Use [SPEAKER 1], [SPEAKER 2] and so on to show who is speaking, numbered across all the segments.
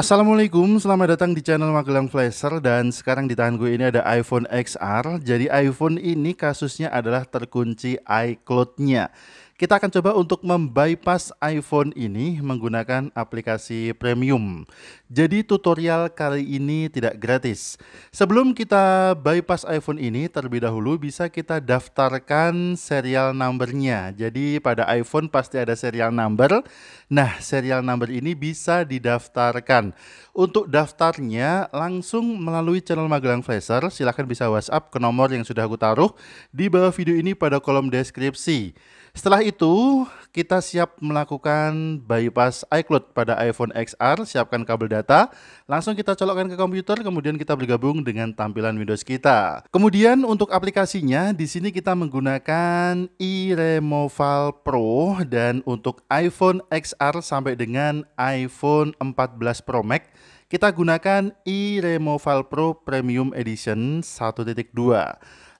[SPEAKER 1] Assalamualaikum, selamat datang di channel Magelang Flasher dan sekarang di tangan gue ini ada iPhone XR. Jadi iPhone ini kasusnya adalah terkunci iCloud-nya. Kita akan coba untuk membypass iPhone ini menggunakan aplikasi premium. Jadi tutorial kali ini tidak gratis. Sebelum kita bypass iPhone ini, terlebih dahulu bisa kita daftarkan serial numbernya. Jadi pada iPhone pasti ada serial number. Nah, serial number ini bisa didaftarkan. Untuk daftarnya langsung melalui channel Magelang Flasher, silahkan bisa WhatsApp ke nomor yang sudah aku taruh di bawah video ini pada kolom deskripsi. Setelah itu, kita siap melakukan bypass iCloud pada iPhone XR, siapkan kabel data, langsung kita colokkan ke komputer, kemudian kita bergabung dengan tampilan Windows kita. Kemudian untuk aplikasinya, di sini kita menggunakan iRemoval Pro dan untuk iPhone XR sampai dengan iPhone 14 Pro Max kita gunakan iRemoval Pro Premium Edition 1.2.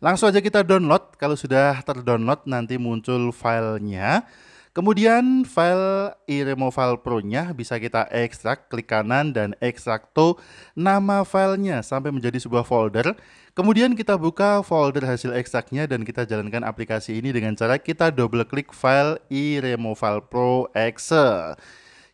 [SPEAKER 1] Langsung aja kita download. Kalau sudah terdownload nanti muncul filenya. Kemudian file Iremo file Pro-nya bisa kita ekstrak, klik kanan dan ekstrak to nama filenya sampai menjadi sebuah folder. Kemudian kita buka folder hasil ekstraknya dan kita jalankan aplikasi ini dengan cara kita double klik file Iremo file Pro excel.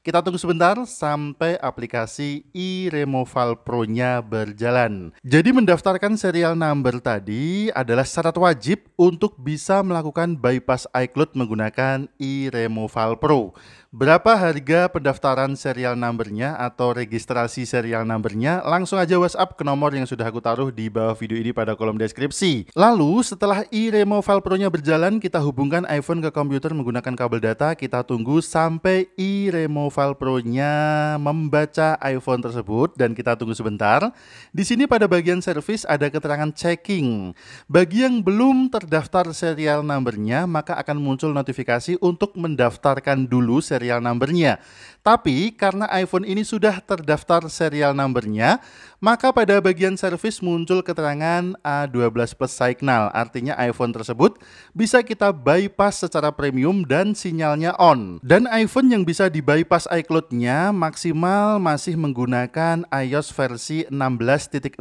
[SPEAKER 1] Kita tunggu sebentar sampai aplikasi iRemoval Pro-nya berjalan. Jadi mendaftarkan serial number tadi adalah syarat wajib untuk bisa melakukan bypass iCloud menggunakan iRemoval Pro. Berapa harga pendaftaran serial numbernya atau registrasi serial numbernya? Langsung aja WhatsApp ke nomor yang sudah aku taruh di bawah video ini pada kolom deskripsi. Lalu setelah iRemoval Pro-nya berjalan, kita hubungkan iPhone ke komputer menggunakan kabel data. Kita tunggu sampai iRemoval File Pro-nya membaca iPhone tersebut dan kita tunggu sebentar. Di sini pada bagian service ada keterangan checking. Bagi yang belum terdaftar serial numbernya, maka akan muncul notifikasi untuk mendaftarkan dulu serial numbernya. Tapi karena iPhone ini sudah terdaftar serial numbernya, maka pada bagian service muncul keterangan A12 Plus Signal, artinya iPhone tersebut bisa kita bypass secara premium dan sinyalnya on. Dan iPhone yang bisa di-bypass iCloud-nya maksimal masih menggunakan iOS versi 16.6.1.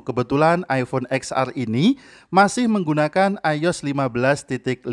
[SPEAKER 1] Kebetulan iPhone XR ini masih menggunakan iOS 15.5.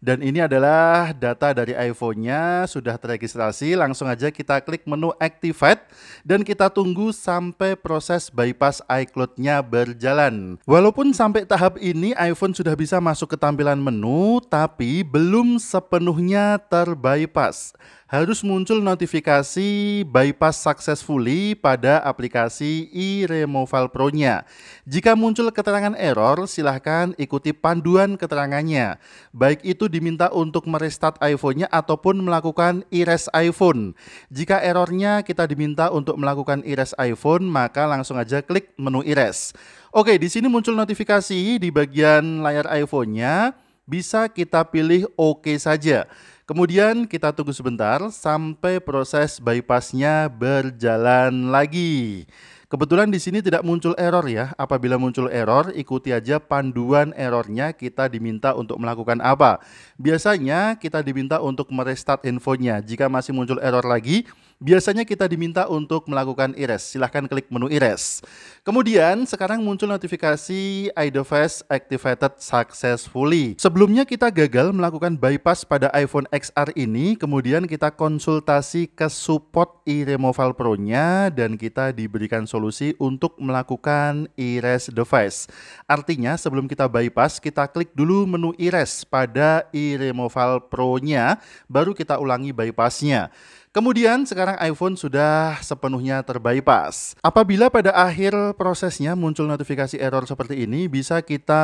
[SPEAKER 1] Dan ini adalah data dari iPhone-nya sudah terregistrasi, langsung aja kita klik menu activate dan kita tunggu sampai sampai proses bypass iCloud-nya berjalan. Walaupun sampai tahap ini iPhone sudah bisa masuk ke tampilan menu, tapi belum sepenuhnya terbypass harus muncul notifikasi bypass successfully pada aplikasi iRemoval Pro-nya. Jika muncul keterangan error, silahkan ikuti panduan keterangannya. Baik itu diminta untuk merestart iPhone-nya ataupun melakukan iRes iPhone. Jika errornya kita diminta untuk melakukan iRes iPhone, maka langsung aja klik menu iRes. Oke, di sini muncul notifikasi di bagian layar iPhone-nya. Bisa kita pilih OK saja. Kemudian kita tunggu sebentar sampai proses bypassnya berjalan lagi. Kebetulan di sini tidak muncul error ya. Apabila muncul error, ikuti aja panduan errornya kita diminta untuk melakukan apa. Biasanya kita diminta untuk merestart infonya. Jika masih muncul error lagi, biasanya kita diminta untuk melakukan erase. Silahkan klik menu erase. Kemudian sekarang muncul notifikasi iDevice activated successfully. Sebelumnya kita gagal melakukan bypass pada iPhone XR ini, kemudian kita konsultasi ke support iRemoval Pro-nya dan kita diberikan solusi solusi untuk melakukan erase device. Artinya sebelum kita bypass, kita klik dulu menu erase pada iRemoval Pro-nya, baru kita ulangi bypass-nya. Kemudian sekarang iPhone sudah sepenuhnya terbypass. Apabila pada akhir prosesnya muncul notifikasi error seperti ini, bisa kita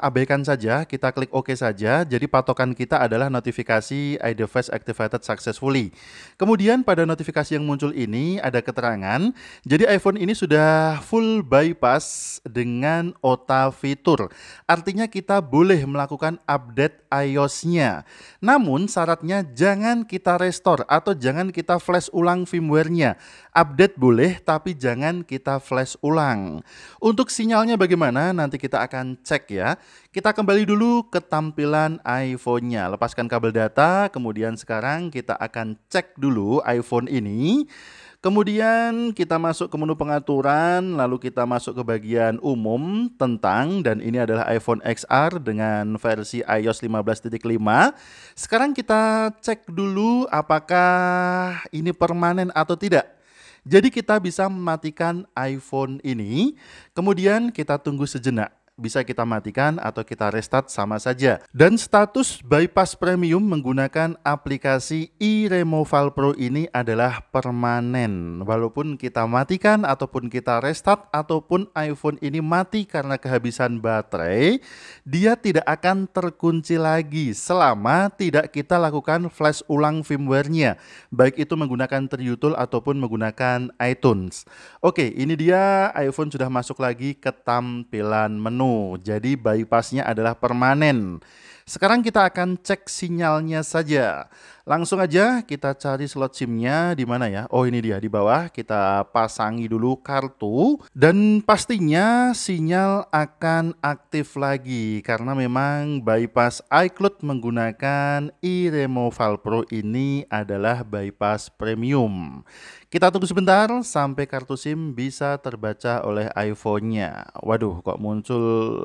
[SPEAKER 1] abaikan saja, kita klik OK saja. Jadi patokan kita adalah notifikasi iDevice activated successfully. Kemudian pada notifikasi yang muncul ini ada keterangan, jadi iPhone ini sudah full bypass dengan OTA fitur. Artinya kita boleh melakukan update iOS-nya. Namun syaratnya jangan kita restore atau jangan jangan kita flash ulang firmware-nya. Update boleh, tapi jangan kita flash ulang. Untuk sinyalnya bagaimana, nanti kita akan cek ya. Kita kembali dulu ke tampilan iPhone-nya. Lepaskan kabel data, kemudian sekarang kita akan cek dulu iPhone ini. Kemudian kita masuk ke menu pengaturan, lalu kita masuk ke bagian umum tentang dan ini adalah iPhone XR dengan versi iOS 15.5. Sekarang kita cek dulu apakah ini permanen atau tidak. Jadi kita bisa mematikan iPhone ini, kemudian kita tunggu sejenak bisa kita matikan atau kita restart sama saja. Dan status bypass premium menggunakan aplikasi iRemoval Pro ini adalah permanen. Walaupun kita matikan ataupun kita restart ataupun iPhone ini mati karena kehabisan baterai, dia tidak akan terkunci lagi selama tidak kita lakukan flash ulang firmware-nya, baik itu menggunakan Triutul ataupun menggunakan iTunes. Oke, ini dia iPhone sudah masuk lagi ke tampilan menu nano. Jadi bypassnya adalah permanen. Sekarang kita akan cek sinyalnya saja. Langsung aja kita cari slot SIM-nya di mana ya? Oh, ini dia di bawah. Kita pasangi dulu kartu dan pastinya sinyal akan aktif lagi karena memang bypass iCloud menggunakan iRemoval Pro ini adalah bypass premium. Kita tunggu sebentar sampai kartu SIM bisa terbaca oleh iPhone-nya. Waduh, kok muncul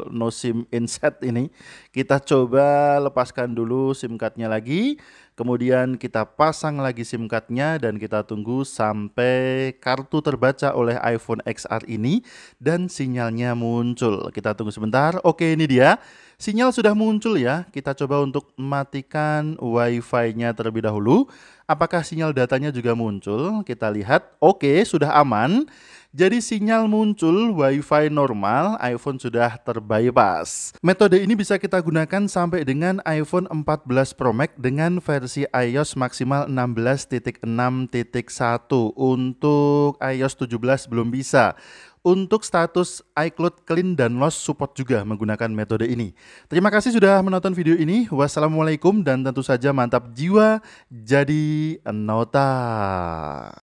[SPEAKER 1] no SIM inset ini? Kita coba lepaskan dulu SIM card-nya lagi. Kemudian kita pasang lagi SIM cardnya dan kita tunggu sampai kartu terbaca oleh iPhone XR ini dan sinyalnya muncul. Kita tunggu sebentar. Oke, ini dia. Sinyal sudah muncul ya. Kita coba untuk matikan Wi-Fi-nya terlebih dahulu. Apakah sinyal datanya juga muncul? Kita lihat. Oke, sudah aman. Jadi sinyal muncul Wi-Fi normal, iPhone sudah terbypass. Metode ini bisa kita gunakan sampai dengan iPhone 14 Pro Max dengan versi iOS maksimal 16.6.1. Untuk iOS 17 belum bisa untuk status iCloud clean dan lost support juga menggunakan metode ini. Terima kasih sudah menonton video ini. Wassalamualaikum dan tentu saja mantap jiwa jadi nota.